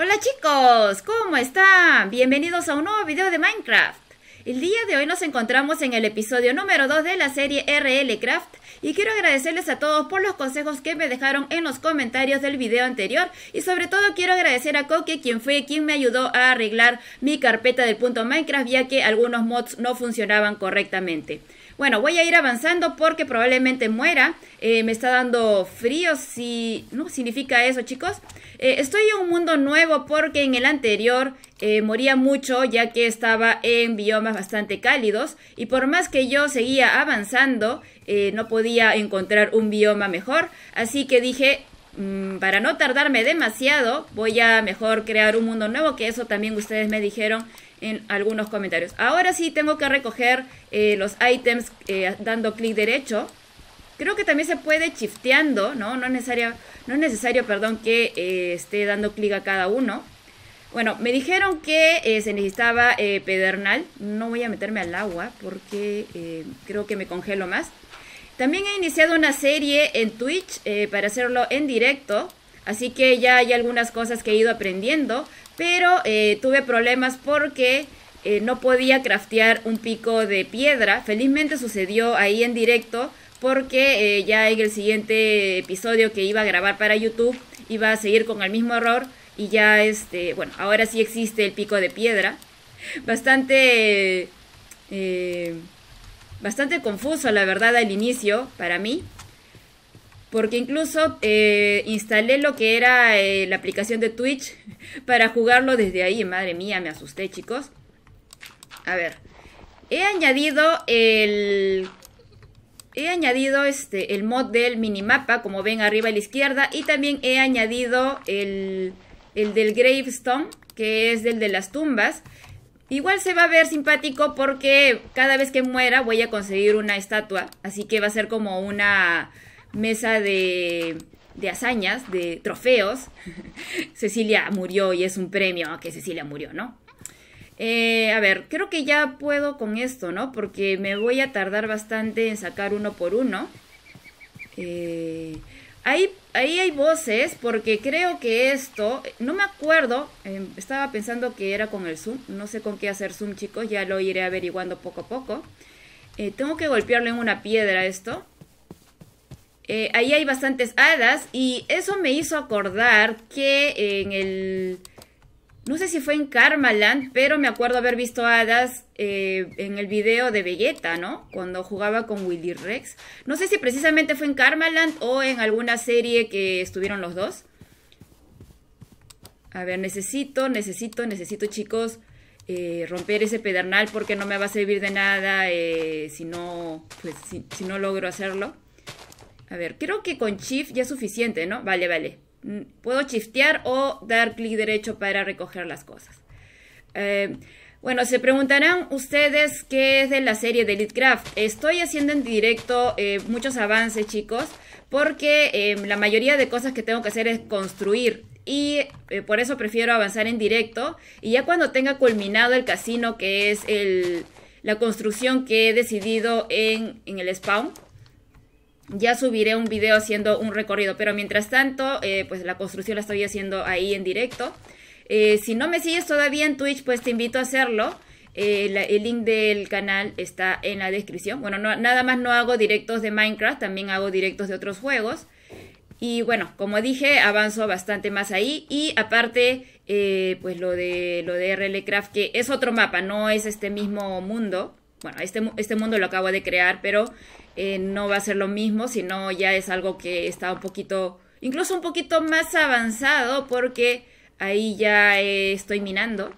Hola chicos, ¿cómo están? Bienvenidos a un nuevo video de Minecraft. El día de hoy nos encontramos en el episodio número 2 de la serie RL Craft y quiero agradecerles a todos por los consejos que me dejaron en los comentarios del video anterior y sobre todo quiero agradecer a Koke quien fue quien me ayudó a arreglar mi carpeta del punto Minecraft ya que algunos mods no funcionaban correctamente. Bueno, voy a ir avanzando porque probablemente muera. Eh, me está dando frío, si no significa eso, chicos. Eh, estoy en un mundo nuevo porque en el anterior eh, moría mucho ya que estaba en biomas bastante cálidos y por más que yo seguía avanzando eh, no podía encontrar un bioma mejor. Así que dije, mm, para no tardarme demasiado voy a mejor crear un mundo nuevo que eso también ustedes me dijeron en algunos comentarios. Ahora sí tengo que recoger los ítems dando clic derecho Creo que también se puede chifteando ¿no? No es necesario, no es necesario perdón, que eh, esté dando clic a cada uno. Bueno, me dijeron que eh, se necesitaba eh, pedernal. No voy a meterme al agua porque creo que me congelo más. También he iniciado una serie en Twitch para hacerlo en directo. Así que ya hay algunas cosas que he ido aprendiendo. Pero tuve problemas porque no podía craftear un pico de piedra. Felizmente sucedió ahí en directo, porque eh, ya en el siguiente episodio que iba a grabar para YouTube iba a seguir con el mismo error y ya este, bueno, ahora sí existe el pico de piedra. Bastante, eh, bastante confuso la verdad al inicio para mí, porque incluso eh, instalé lo que era la aplicación de Twitch para jugarlo desde ahí. Madre mía, me asusté chicos. A ver, he añadido el He añadido este, el mod del minimapa, como ven arriba a la izquierda, y también he añadido el, el del gravestone, que es el de las tumbas. Igual se va a ver simpático porque cada vez que muera voy a conseguir una estatua, así que va a ser como una mesa de, de hazañas, de trofeos. Cecilia murió y es un premio que Cecilia murió, ¿no? Eh, a ver, creo que ya puedo con esto, ¿no? Porque me voy a tardar bastante en sacar uno por uno. Eh, ahí, hay voces, porque creo que esto, no me acuerdo, em, estaba pensando que era con el zoom, no sé con qué hacer zoom, chicos, ya lo iré averiguando poco a poco. Eh, tengo que golpearlo en una piedra esto. Eh, ahí hay bastantes hadas y eso me hizo acordar que en el no sé si fue en Karmaland, pero me acuerdo haber visto a Hadas eh, en el video de Belleta, ¿no? Cuando jugaba con Willy Rex. No sé si precisamente fue en Karmaland o en alguna serie que estuvieron los dos. A ver, necesito, necesito, necesito, chicos, eh, romper ese pedernal porque no me va a servir de nada eh, si, no, pues, si no logro hacerlo. A ver, creo que con Chief ya es suficiente, ¿no? Vale, vale. Mm, puedo shiftear o dar clic derecho para recoger las cosas. Eh, bueno, se preguntarán ustedes qué es de la serie de Craft. Estoy haciendo en directo eh, muchos avances, chicos, porque em, la mayoría de cosas que tengo que hacer es construir. Y eh, por eso prefiero avanzar en directo. Y ya cuando tenga culminado el casino, que es la construcción que he decidido en, en el spawn, ya subiré un video haciendo un recorrido, pero mientras tanto, eh, pues la construcción la estoy haciendo ahí en directo. Eh, si no me sigues todavía en Twitch, pues te invito a hacerlo. Eh, el link del canal está en la descripción. Bueno, nada más no hago directos de Minecraft, también hago directos de otros juegos. Y bueno, como dije, avanzo bastante más ahí. Y aparte, pues lo de, lo de Craft que es otro mapa, no es este mismo mundo bueno, este, este mundo lo acabo de crear, pero eh, no va a ser lo mismo, sino ya es algo que está un poquito, incluso un poquito más avanzado, porque ahí ya estoy minando.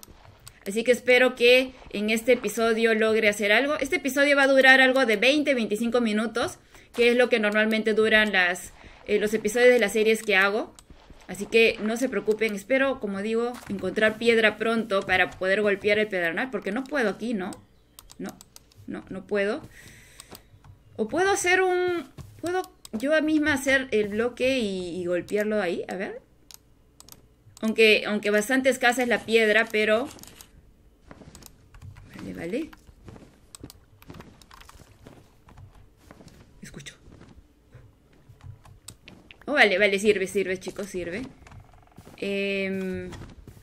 Así que espero que en este episodio logre hacer algo. Este episodio va a durar algo de 20-25 minutos, que es lo que normalmente duran las, eh, los episodios de las series que hago. Así que no se preocupen, espero, como digo, encontrar piedra pronto para poder golpear el pedernal, porque no puedo aquí, ¿no? No, no, no puedo. O puedo hacer un... Puedo yo misma hacer el bloque y, golpearlo ahí, a ver. Aunque, aunque bastante escasa es la piedra, pero... Vale, vale. Escucho. Oh, vale, vale, sirve, sirve, chicos, sirve. Em,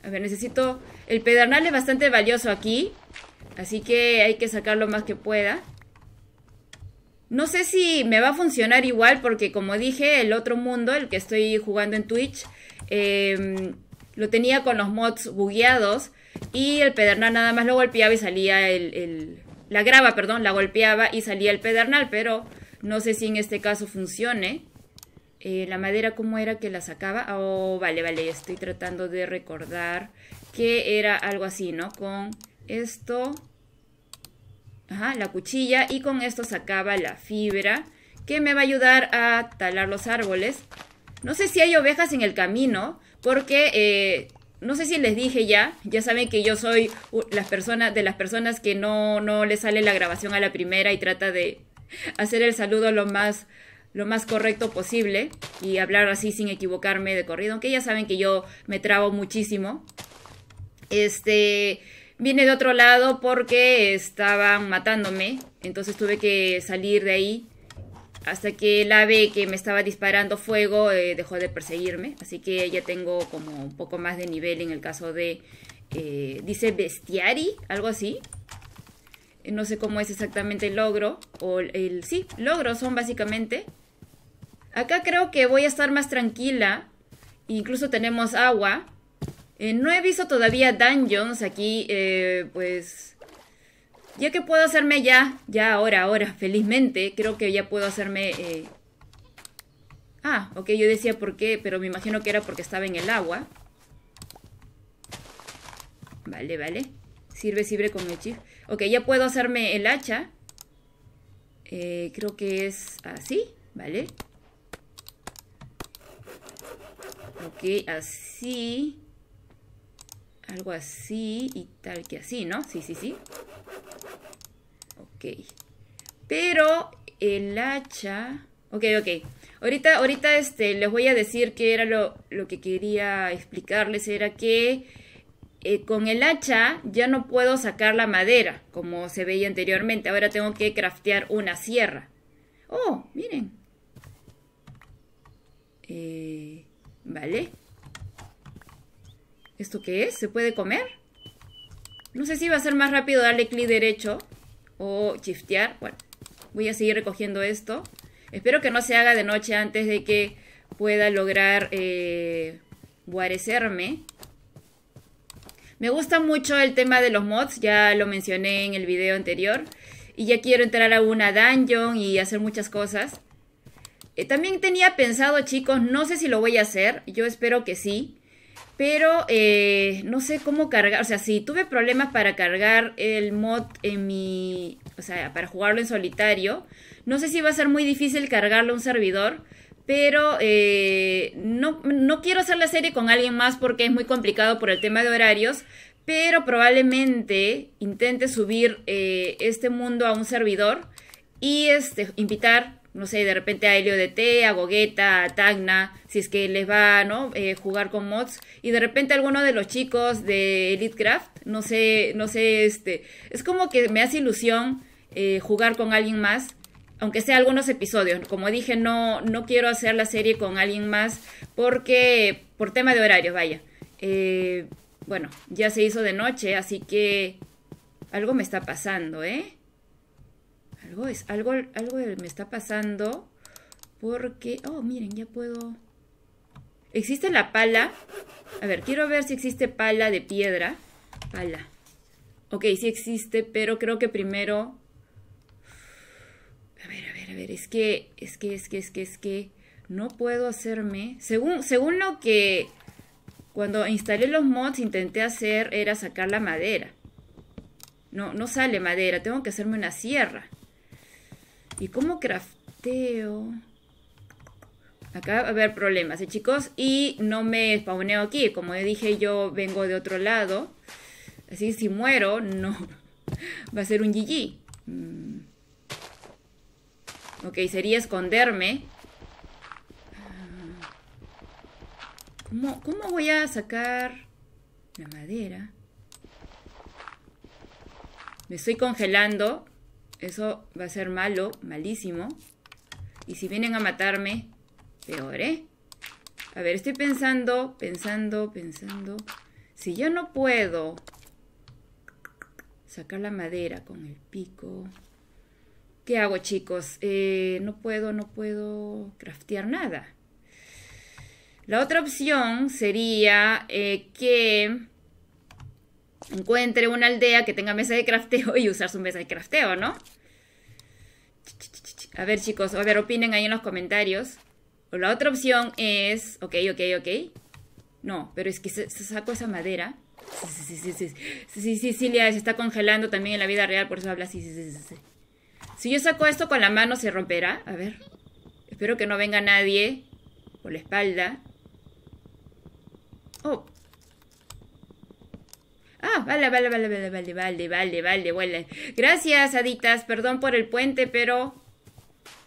a ver, necesito... El pedernal es bastante valioso aquí. Así que hay que sacar lo más que pueda. No sé si me va a funcionar igual porque como dije, el otro mundo, el que estoy jugando en Twitch, em, lo tenía con los mods bugueados y el pedernal nada más lo golpeaba y salía el, La grava, perdón, la golpeaba y salía el pedernal, pero no sé si en este caso funcione. Eh, la madera, ¿cómo era que la sacaba? Oh, vale, vale, estoy tratando de recordar que era algo así, ¿no? Con esto, ajá, la cuchilla y con esto sacaba la fibra que me va a ayudar a talar los árboles. No sé si hay ovejas en el camino porque eh, no sé si les dije ya, ya saben que yo soy las personas de las personas que no, no le sale la grabación a la primera y trata de hacer el saludo lo más lo más correcto posible y hablar así sin equivocarme de corrido, aunque ya saben que yo me trabo muchísimo. Este, Vine de otro lado porque estaban matándome, entonces tuve que salir de ahí hasta que el ave que me estaba disparando fuego eh, dejó de perseguirme. Así que ya tengo como un poco más de nivel en el caso de... Eh, dice bestiari, algo así. Eh, no sé cómo es exactamente el logro. O sí, logros son básicamente. Acá creo que voy a estar más tranquila. Incluso tenemos agua. Eh, no he visto todavía dungeons aquí, eh, pues... Ya que puedo hacerme ya, ya ahora, ahora, felizmente, creo que ya puedo hacerme... Eh, ah, ok, yo decía por qué, pero me imagino que era porque estaba en el agua. Vale, vale. Sirve, sirve con el chip. Ok, ya puedo hacerme el hacha. creo que es así, ¿vale? Ok, así. Algo así y tal que así, ¿no? Sí, sí, sí. Ok. Pero el hacha... Ok, ok. Ahorita, ahorita este, les voy a decir que era lo, que quería explicarles. Era que eh, con el hacha ya no puedo sacar la madera, como se veía anteriormente. Ahora tengo que craftear una sierra. Oh, miren. Eh, vale. ¿Esto qué es? ¿Se puede comer? No sé si va a ser más rápido darle clic derecho o shiftear. Bueno, voy a seguir recogiendo esto. Espero que no se haga de noche antes de que pueda lograr eh, guarecerme. Me gusta mucho el tema de los mods, ya lo mencioné en el video anterior. Y ya quiero entrar a una dungeon y hacer muchas cosas. Eh, también tenía pensado, chicos, no sé si lo voy a hacer. Yo espero que sí. Pero eh, no sé cómo cargar, o sea, si tuve problemas para cargar el mod en mi, o sea, para jugarlo en solitario, no sé si va a ser muy difícil cargarlo a un servidor, pero eh, no, quiero hacer la serie con alguien más porque es muy complicado por el tema de horarios, pero probablemente intente subir eh, este mundo a un servidor y este, invitar no sé, de repente a DT a Gogueta, a Tagna, si es que les va, ¿no? Eh, jugar con mods. Y de repente alguno de los chicos de Elitecraft, no sé, no sé, este, es como que me hace ilusión eh, jugar con alguien más. Aunque sea algunos episodios, como dije, no, no quiero hacer la serie con alguien más porque, por tema de horario, vaya. Eh, bueno, ya se hizo de noche, así que algo me está pasando, ¿eh? Algo algo, algo me está pasando porque... Oh, miren, ya puedo... ¿Existe la pala? A ver, quiero ver si existe pala de piedra. Pala. Ok, sí existe, pero creo que primero... A ver, a ver, a ver, es que, es que, es que, es que, es que... No puedo hacerme... Según, según lo que... Cuando instalé los mods intenté hacer era sacar la madera. No, no sale madera, tengo que hacerme una sierra. ¿Y cómo crafteo? Acá va a haber problemas, ¿eh, chicos? Y no me spawneo aquí. Como dije, yo vengo de otro lado. Así que si muero, no. va a ser un GG. Mm. Ok, sería esconderme. ¿Cómo, voy a sacar la madera? Me estoy congelando. Eso va a ser malo, malísimo. Y si vienen a matarme, peor, ¿eh? A ver, estoy pensando, pensando, pensando. Si yo no puedo sacar la madera con el pico. ¿Qué hago, chicos? Eh, no puedo, no puedo craftear nada. La otra opción sería eh, que encuentre una aldea que tenga mesa de crafteo y usar su mesa de crafteo, ¿no? A ver, chicos, a ver, opinen ahí en los comentarios. O la otra opción es... Ok, ok, ok. No, pero es que se, saco esa madera. Sí, sí, sí, sí. Sí, se está congelando también en la vida real, por eso habla sí, Sí, sí, sí, Si yo saco esto con la mano, ¿se romperá? A ver. Espero que no venga nadie por la espalda. Oh, Ah, vale, vale, vale, vale, vale, vale, vale, vale, vale. Gracias, Aditas. Perdón por el puente, pero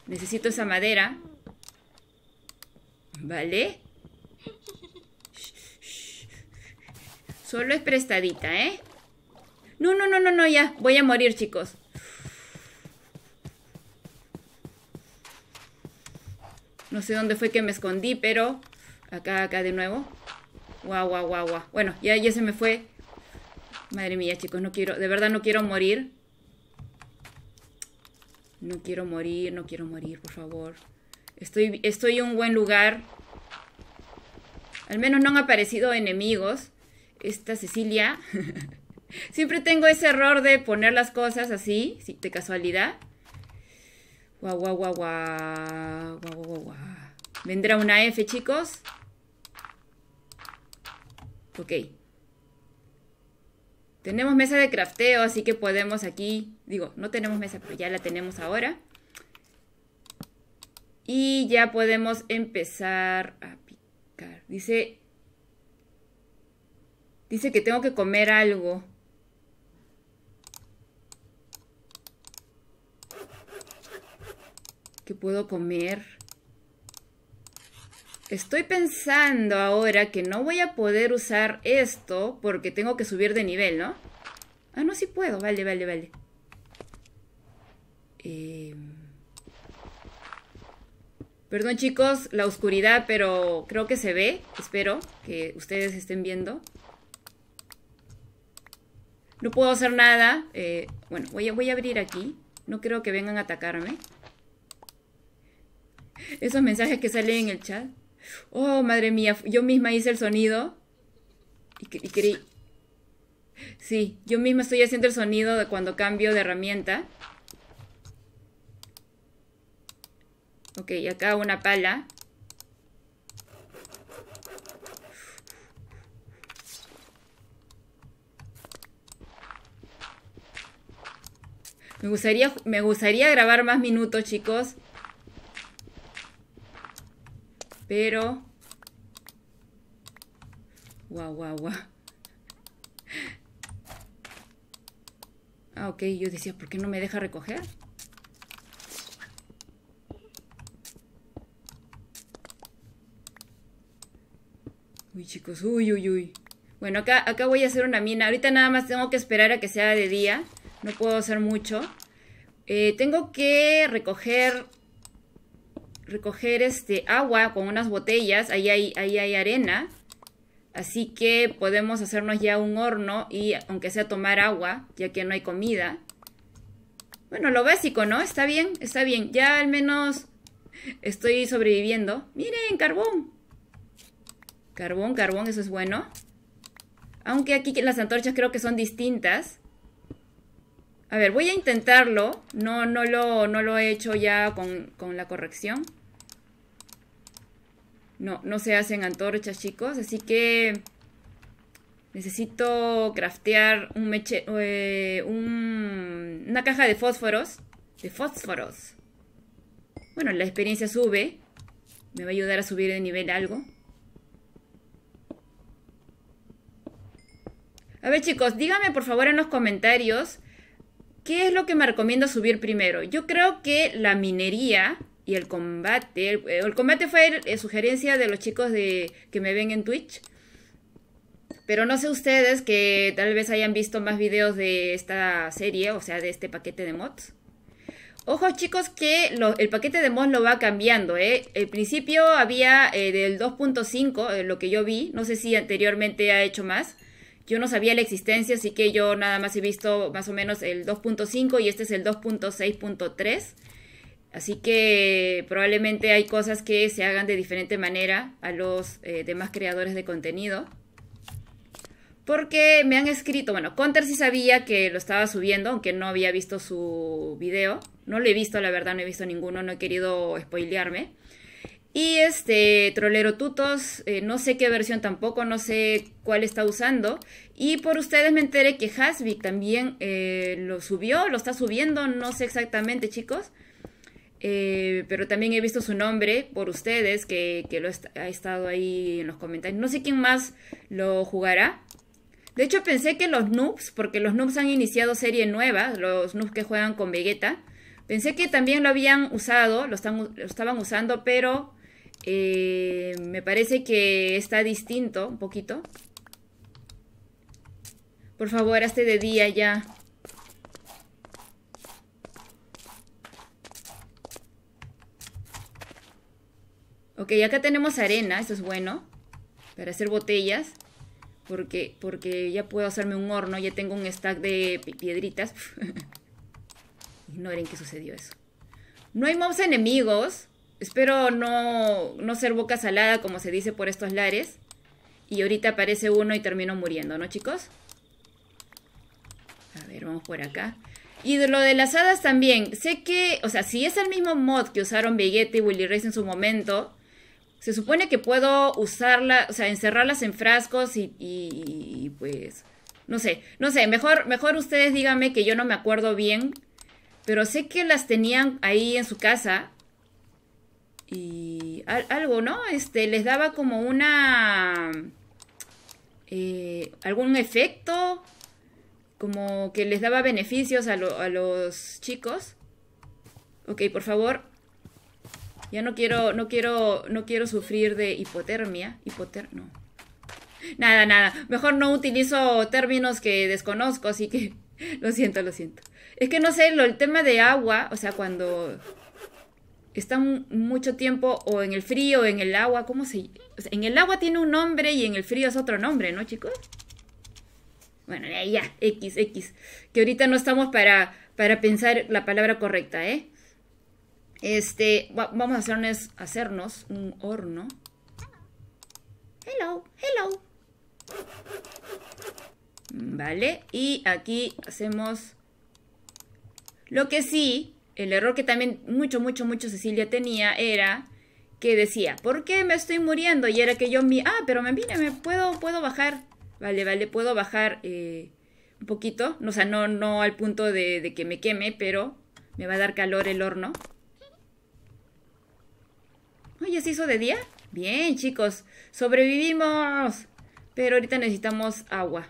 necesito esa madera. ¿Vale? Solo es prestadita, ¿eh? No, no, no, no, no, ya. Voy a morir, chicos. No sé dónde fue que me escondí, pero... Acá, acá de nuevo. Guau, guau, guau, guau. Bueno, ya, ya se me fue Madre mía, chicos, no quiero, de verdad no quiero morir. No quiero morir, no quiero morir, por favor. Estoy, estoy en un buen lugar. Al menos no han aparecido enemigos. Esta Cecilia. Siempre tengo ese error de poner las cosas así, de casualidad. Guau, guau, guau, guau. Guau, guau, ¿Vendrá una F, chicos? Ok. Tenemos mesa de crafteo, así que podemos aquí, digo, no tenemos mesa, pero ya la tenemos ahora. Y ya podemos empezar a picar. Dice, dice que tengo que comer algo. ¿Qué puedo comer? Estoy pensando ahora que no voy a poder usar esto porque tengo que subir de nivel, ¿no? Ah, no, sí puedo. Vale, vale, vale. Em, perdón, chicos, la oscuridad, pero creo que se ve. Espero que ustedes estén viendo. No puedo hacer nada. Eh, bueno, voy a, voy a abrir aquí. No creo que vengan a atacarme. Esos mensajes que salen en el chat. Oh, madre mía, yo misma hice el sonido. Y, y Sí, yo misma estoy haciendo el sonido de cuando cambio de herramienta. Ok, acá una pala. Me gustaría, me gustaría grabar más minutos, chicos. Pero... Guau, guau, guau. Ah, ok. Yo decía, ¿por qué no me deja recoger? Uy, chicos. Uy, uy, uy. Bueno, acá, acá voy a hacer una mina. Ahorita nada más tengo que esperar a que sea de día. No puedo hacer mucho. Eh, tengo que recoger recoger este agua con unas botellas, ahí hay, arena, así que podemos hacernos ya un horno y aunque sea tomar agua, ya que no hay comida. Bueno, lo básico, ¿no? Está bien, está bien, ya al menos estoy sobreviviendo. Miren, carbón. Carbón, carbón, eso es bueno. Aunque aquí las antorchas creo que son distintas. A ver, voy a intentarlo. No, no lo, no lo he hecho ya con, con la corrección. No, no se hacen antorchas, chicos. Así que necesito craftear un meche, eh, una caja de fósforos. De fósforos. Bueno, la experiencia sube. Me va a ayudar a subir de nivel algo. A ver chicos, díganme por favor en los comentarios qué es lo que me recomiendo subir primero. Yo creo que la minería y el combate. El, eh, combate fue eh, sugerencia de los chicos de, que me ven en Twitch. Pero no sé ustedes que tal vez hayan visto más videos de esta serie, o sea, de este paquete de mods. Ojo chicos que el paquete de mods lo va cambiando, ¿eh? El principio había eh, del 2.5, lo que yo vi, no sé si anteriormente ha hecho más. Yo no sabía la existencia, así que yo nada más he visto más o menos el 2.5 y este es el 2.6.3 Así que probablemente hay cosas que se hagan de diferente manera a los eh, demás creadores de contenido. Porque me han escrito, bueno, Counter sí sabía que lo estaba subiendo, aunque no había visto su video. No lo he visto, la verdad, no he visto ninguno, no he querido spoilearme. Y este Trolero Tutos, eh, no sé qué versión tampoco, no sé cuál está usando. Y por ustedes me enteré que Hasbik también eh, lo subió, lo está subiendo, no sé exactamente, chicos. Eh, pero también he visto su nombre por ustedes, que, lo ha estado ahí en los comentarios. No sé quién más lo jugará. De hecho, pensé que los noobs, porque los noobs han iniciado serie nueva, los noobs que juegan con Vegeta. Pensé que también lo habían usado, lo, están, estaban usando, pero eh, me parece que está distinto un poquito. Por favor, hazte de día ya. Ok, acá tenemos arena, eso es bueno. Para hacer botellas. Porque, porque ya puedo hacerme un horno, ya tengo un stack de piedritas. No Ignoren que sucedió eso. No hay mobs enemigos. Espero no, ser boca salada, como se dice por estos lares. Y ahorita aparece uno y termino muriendo, ¿no, chicos? A ver, vamos por acá. Y lo de las hadas también. Sé que, o sea, si es el mismo mod que usaron Vegeta y Willy Race en su momento, se supone que puedo usarla, o sea, encerrarlas en frascos y, y, pues, no sé, no sé, mejor, mejor ustedes díganme que yo no me acuerdo bien, pero sé que las tenían ahí en su casa y algo, ¿no? Este, les daba como una, eh, algún efecto, como que les daba beneficios a, a los chicos. Ok, por favor, ya no quiero, no quiero, no quiero sufrir de hipotermia. Hipoter... Nada, nada. Mejor no utilizo términos que desconozco, así que... Lo siento, lo siento. Es que no sé, lo, el tema de agua, o sea, cuando está mucho tiempo o en el frío o en el agua, ¿cómo se...? O en el agua tiene un nombre y en el frío es otro nombre, ¿no, chicos? Bueno, ya, X, X. Que ahorita no estamos para, para pensar la palabra correcta, ¿eh? Este, vamos a hacernos, hacernos un horno. Hello, hello. Vale, y aquí hacemos... Lo que sí, el error que también mucho, mucho, mucho Cecilia tenía era que decía, ¿por qué me estoy muriendo? Y era que yo, mi, ah, pero me, vine. me puedo, puedo bajar. Vale, vale, puedo bajar eh, un poquito. O sea, no, no al punto de que me queme, pero me va a dar calor el horno. ¿Ya se hizo de día? Bien, chicos. Sobrevivimos. Pero ahorita necesitamos agua.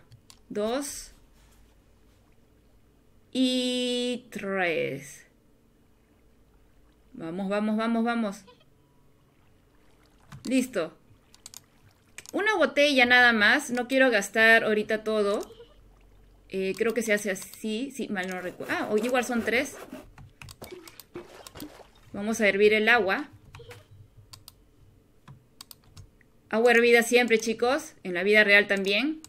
Dos. Y tres. Vamos, vamos, vamos, vamos. Listo. Una botella nada más. No quiero gastar ahorita todo. Eh, creo que se hace así. Sí, mal no recuerdo. Ah, igual son tres. Vamos a hervir el agua. Agua hervida siempre, chicos. En la vida real también.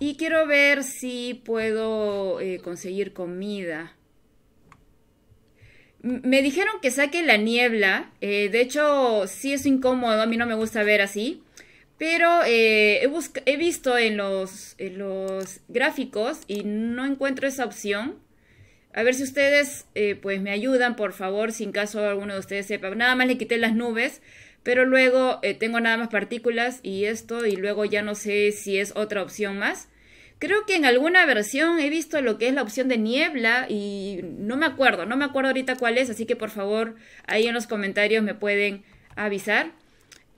Y quiero ver si puedo eh, conseguir comida. me dijeron que saque la niebla. Eh, de hecho, sí es incómodo. A mí no me gusta ver así. Pero eh, he, visto en los, los, gráficos y no encuentro esa opción. A ver si ustedes pues me ayudan, por favor, sin caso alguno de ustedes sepa. Nada más le quité las nubes pero luego eh, tengo nada más partículas y esto y luego ya no sé si es otra opción más. Creo que en alguna versión he visto lo que es la opción de niebla y no me acuerdo, no me acuerdo ahorita cuál es, así que por favor ahí en los comentarios me pueden avisar.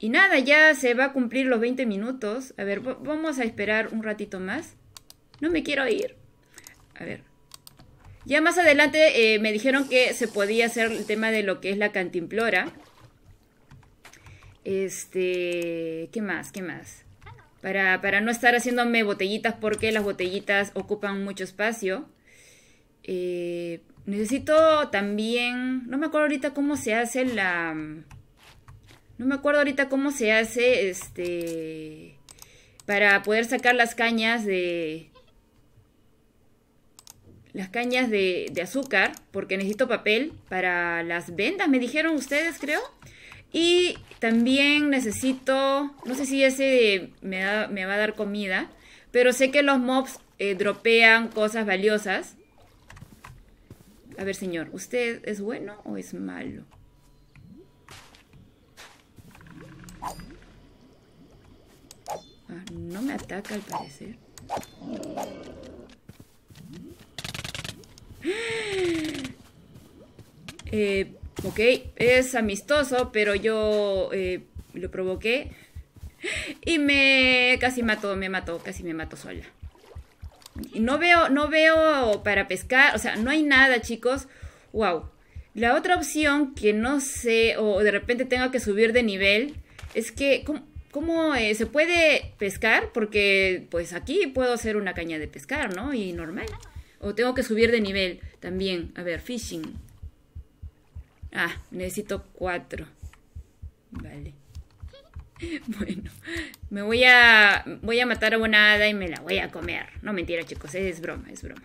Y nada, ya se va a cumplir los 20 minutos. A ver, vamos a esperar un ratito más. No me quiero ir. A ver. Ya más adelante eh, me dijeron que se podía hacer el tema de lo que es la cantimplora. Este, ¿qué más? ¿Qué más? Para, para no estar haciéndome botellitas porque las botellitas ocupan mucho espacio. Eh, necesito también, no me acuerdo ahorita cómo se hace la... No me acuerdo ahorita cómo se hace este... Para poder sacar las cañas de... Las cañas de, de azúcar, porque necesito papel para las vendas, me dijeron ustedes, creo. Y también necesito, no sé si ese me, va a dar comida, pero sé que los mobs eh, dropean cosas valiosas. A ver, señor, ¿usted es bueno o es malo? Ah, no me ataca al parecer. Eh, ok, es amistoso, pero yo eh, lo provoqué y me casi mató, me mató, casi me mató sola. Y no veo, no veo para pescar, o sea, no hay nada, chicos. Wow. La otra opción que no sé, o de repente tengo que subir de nivel, es que, ¿cómo, eh, se puede pescar? Porque, pues aquí puedo hacer una caña de pescar, ¿no? Y normal. O tengo que subir de nivel también. A ver, fishing. Ah, necesito cuatro. Vale. Bueno, me voy a, voy a matar a una hada y me la voy a comer. No mentira, chicos, es broma, es broma.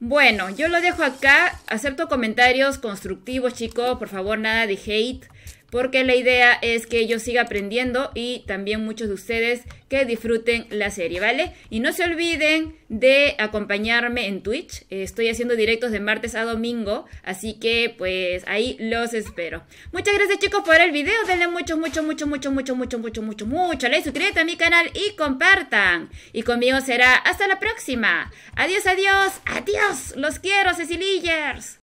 Bueno, yo lo dejo acá. Acepto comentarios constructivos, chicos. Por favor, nada de hate porque la idea es que yo siga aprendiendo y también muchos de ustedes que disfruten la serie, ¿vale? Y no se olviden de acompañarme en Twitch, estoy haciendo directos de martes a domingo, así que pues ahí los espero. Muchas gracias chicos por el video, denle mucho, mucho, mucho, mucho, mucho, mucho, mucho, mucho, mucho like, suscríbete a mi canal y compartan. Y conmigo será hasta la próxima. Adiós, adiós, adiós, los quiero, Cecilillers.